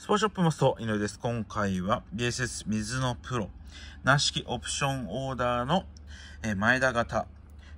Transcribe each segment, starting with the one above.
スポーショップマスト、井上です。今回は BSS 水のプロ、し式オプションオーダーの前田型、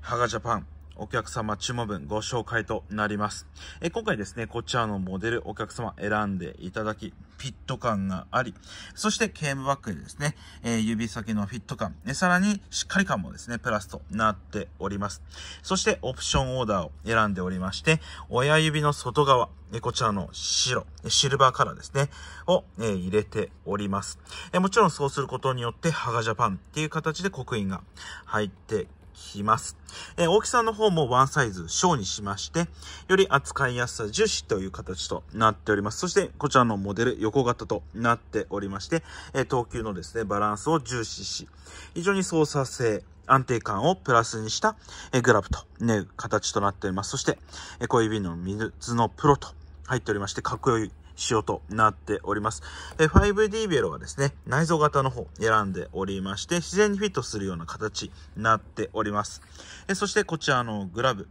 ハガジャパンお客様注文分ご紹介となります。え今回ですね、こちらのモデルお客様選んでいただき、フィット感があり、そしてケームバッグでですね、えー、指先のフィット感、えさらにしっかり感もですね、プラスとなっております。そしてオプションオーダーを選んでおりまして、親指の外側、えこちらの白、シルバーカラーですね、を、え入れております。えもちろんそうすることによって、ハガジャパンっていう形で刻印が入ってきます。えー、大きさの方もワンサイズ小にしまして、より扱いやすさ重視という形となっております。そして、こちらのモデル横型となっておりまして、えー、等級のですね、バランスを重視し、非常に操作性、安定感をプラスにした、えー、グラブと、ね、形となっております。そして、え小指の水のプロと入っておりまして、かっこよい仕様となっております。え 5D ベロはですね、内蔵型の方選んでおりまして、自然にフィットするような形になっております。えそしてこちらのグラブ。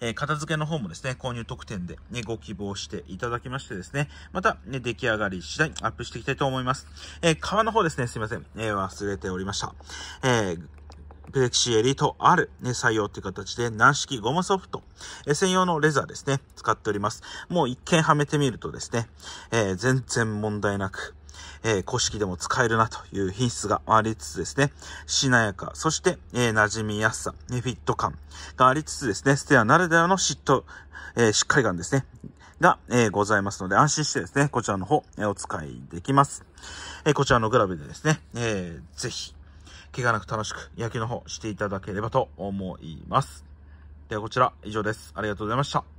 え片付けの方もですね、購入特典で、ね、ご希望していただきましてですね、また、ね、出来上がり次第アップしていきたいと思います。えー、皮の方ですね、すいません、えー、忘れておりました。えー、プレクシエリート R、ね、採用という形で軟式ゴムソフト、え専用のレザーですね、使っております。もう一見はめてみるとですね、えー、全然問題なく、えー、公式でも使えるなという品質がありつつですね、しなやか、そして、えー、馴染みやすさ、ね、フィット感がありつつですね、ステアならではの嫉妬、えー、しっかり感ですね、が、えー、ございますので、安心してですね、こちらの方、えー、お使いできます。えー、こちらのグラブでですね、えー、ぜひ、怪我なく楽しく野球の方していただければと思います。ではこちら以上です。ありがとうございました。